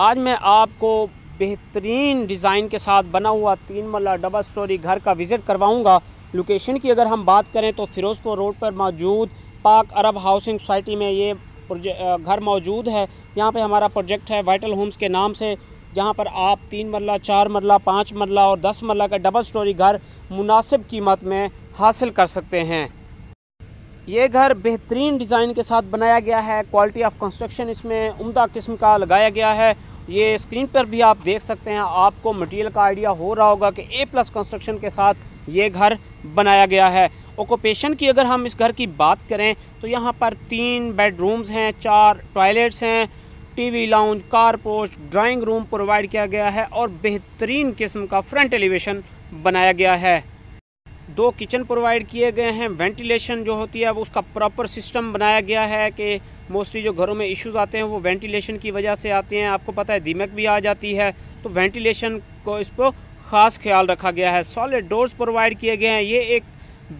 आज मैं आपको बेहतरीन डिज़ाइन के साथ बना हुआ तीन मल्ला डबल स्टोरी घर का विज़िट करवाऊँगा लोकेशन की अगर हम बात करें तो फ़िरोज़पुर रोड पर मौजूद पाक अरब हाउसिंग सोसाइटी में ये घर मौजूद है यहाँ पे हमारा प्रोजेक्ट है वाइटल होम्स के नाम से जहाँ पर आप तीन मरला चार मरला पाँच मरला और दस मरला का डबल स्टोरी घर मुनासिब कीमत में हासिल कर सकते हैं ये घर बेहतरीन डिज़ाइन के साथ बनाया गया है क्वालिटी ऑफ कंस्ट्रक्शन इसमें उम्दा किस्म का लगाया गया है ये स्क्रीन पर भी आप देख सकते हैं आपको मटेरियल का आइडिया हो रहा होगा कि ए प्लस कंस्ट्रक्शन के साथ ये घर बनाया गया है ऑकोपेशन की अगर हम इस घर की बात करें तो यहाँ पर तीन बेडरूम्स हैं चार टॉयलेट्स हैं टीवी लाउंज कार पोस्ट ड्राइंग रूम प्रोवाइड किया गया है और बेहतरीन किस्म का फ्रंट एलिवेशन बनाया गया है दो किचन प्रोवाइड किए गए हैं वेंटिलेशन जो होती है अब उसका प्रॉपर सिस्टम बनाया गया है कि मोस्टली जो घरों में इश्यूज आते हैं वो वेंटिलेशन की वजह से आते हैं आपको पता है दीमक भी आ जाती है तो वेंटिलेशन को इस पर ख़ास ख्याल रखा गया है सॉलिड डोर्स प्रोवाइड किए गए हैं ये एक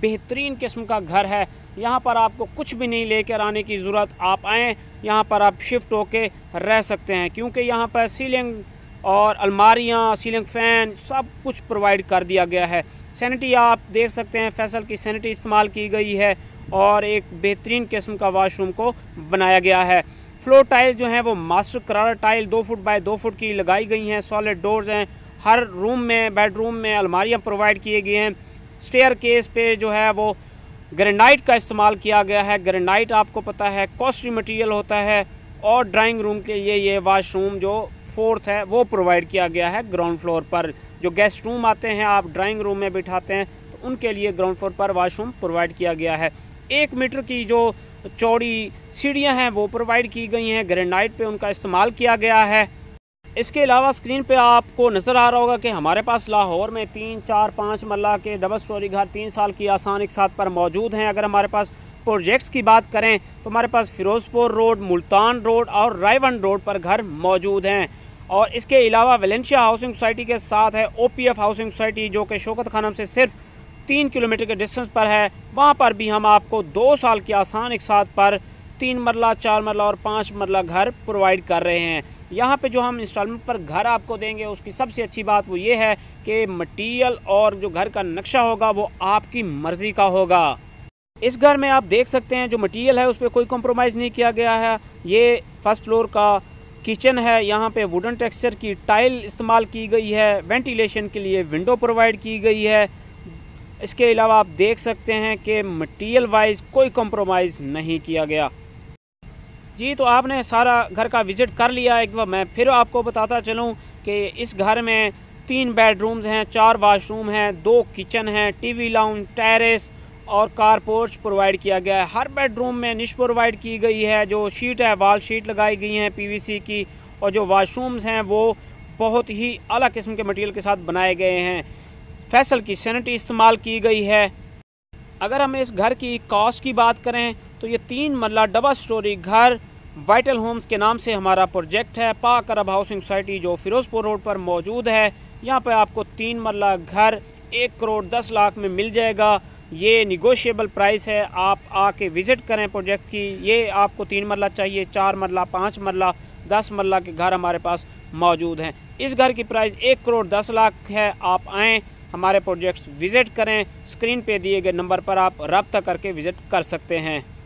बेहतरीन किस्म का घर है यहाँ पर आपको कुछ भी नहीं लेकर आने की ज़रूरत आप आएँ यहाँ पर आप शिफ्ट होके रह सकते हैं क्योंकि यहाँ पर सीलिंग और अलमारियाँ सीलिंग फ़ैन सब कुछ प्रोवाइड कर दिया गया है सैनिटी आप देख सकते हैं फैसल की सैनिटी इस्तेमाल की गई है और एक बेहतरीन किस्म का वाशरूम को बनाया गया है फ्लोर टाइल जो हैं वो मास्टर करार टाइल दो फुट बाय दो फुट की लगाई गई हैं सॉलिड डोर्स हैं हर रूम में बेडरूम में अलमारियाँ प्रोवाइड किए गए हैं स्टेयर केस पे जो है वो ग्रेनाइट का इस्तेमाल किया गया है ग्रेनाइट आपको पता है कॉस्टली मटेरियल होता है और ड्राइंग रूम के लिए ये वाशरूम जो फोर्थ है वो प्रोवाइड किया गया है ग्राउंड फ्लोर पर जो गेस्ट रूम आते हैं आप ड्राइंग रूम में बिठाते हैं तो उनके लिए ग्राउंड फ्लोर पर वाशरूम प्रोवाइड किया गया है एक मीटर की जो चौड़ी सीढ़ियाँ हैं वो प्रोवाइड की गई हैं ग्रेनाइट पर उनका इस्तेमाल किया गया है इसके अलावा स्क्रीन पे आपको नज़र आ रहा होगा कि हमारे पास लाहौर में तीन चार पाँच मल्ला के डबल स्टोरी घर तीन साल की आसान एक साथ पर मौजूद हैं अगर हमारे पास प्रोजेक्ट्स की बात करें तो हमारे पास फ़िरोज़पुर रोड मुल्तान रोड और रायवन रोड पर घर मौजूद हैं और इसके अलावा वेलेंशिया हाउसिंग सोसाइटी के साथ है ओपीएफ हाउसिंग सोसाइटी जो कि शोकत खानम से सिर्फ तीन किलोमीटर के डिस्टेंस पर है वहाँ पर भी हम आपको दो साल की आसान एक साथ पर तीन मरला चार मरला और पाँच मरला घर प्रोवाइड कर रहे हैं यहाँ पे जो हम इंस्टॉलमेंट पर घर आपको देंगे उसकी सबसे अच्छी बात वो ये है कि मटेरियल और जो घर का नक्शा होगा वो आपकी मर्ज़ी का होगा इस घर में आप देख सकते हैं जो मटेरियल है उस पर कोई कॉम्प्रोमाइज़ नहीं किया गया है ये फर्स्ट फ्लोर का किचन है यहाँ पे वुडन टेक्सचर की टाइल इस्तेमाल की गई है वेंटिलेशन के लिए विंडो प्रोवाइड की गई है इसके अलावा आप देख सकते हैं कि मटेरियल वाइज कोई कॉम्प्रोमाइज़ नहीं किया गया जी तो आपने सारा घर का विज़िट कर लिया एक बार मैं फिर आपको बताता चलूँ कि इस घर में तीन बेडरूम्स हैं चार वाशरूम हैं दो किचन हैं टी वी लाउंज टेरेस और कार पोर्च प्रोवाइड किया गया है हर बेडरूम में निश प्रोवाइड की गई है जो शीट है वाल शीट लगाई गई हैं पीवीसी की और जो वाशरूम्स हैं वो बहुत ही अलग किस्म के मटेरियल के साथ बनाए गए हैं फैसल की सैनिटी इस्तेमाल की गई है अगर हम इस घर की कॉस्ट की बात करें तो ये तीन मरला डबल स्टोरी घर वाइटल होम्स के नाम से हमारा प्रोजेक्ट है पाक अरब हाउसिंग सोसाइटी जो फ़िरोज़पुर रोड पर मौजूद है यहाँ पर आपको तीन मरला घर एक करोड़ दस लाख में मिल जाएगा ये निगोशिएबल प्राइस है आप आके विज़िट करें प्रोजेक्ट की ये आपको तीन मरला चाहिए चार मरला पाँच मरला दस मरला के घर हमारे पास मौजूद हैं इस घर की प्राइस एक करोड़ दस लाख है आप आएँ हमारे प्रोजेक्ट्स विज़िट करें स्क्रीन पे दिए गए नंबर पर आप रबता करके विज़िट कर सकते हैं